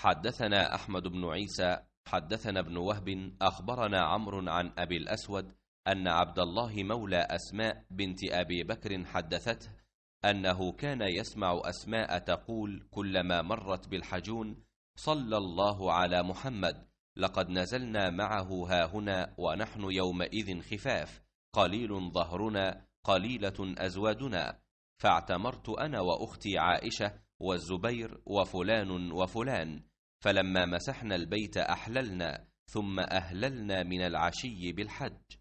حدثنا أحمد بن عيسى حدثنا ابن وهب أخبرنا عمرو عن أبي الأسود أن عبد الله مولى أسماء بنت أبي بكر حدثته أنه كان يسمع أسماء تقول كلما مرت بالحجون صلى الله على محمد لقد نزلنا معه ها هنا ونحن يومئذ خفاف قليل ظهرنا قليلة أزوادنا فاعتمرت أنا وأختي عائشة والزبير وفلان وفلان فلما مسحنا البيت أحللنا ثم أهللنا من العشي بالحج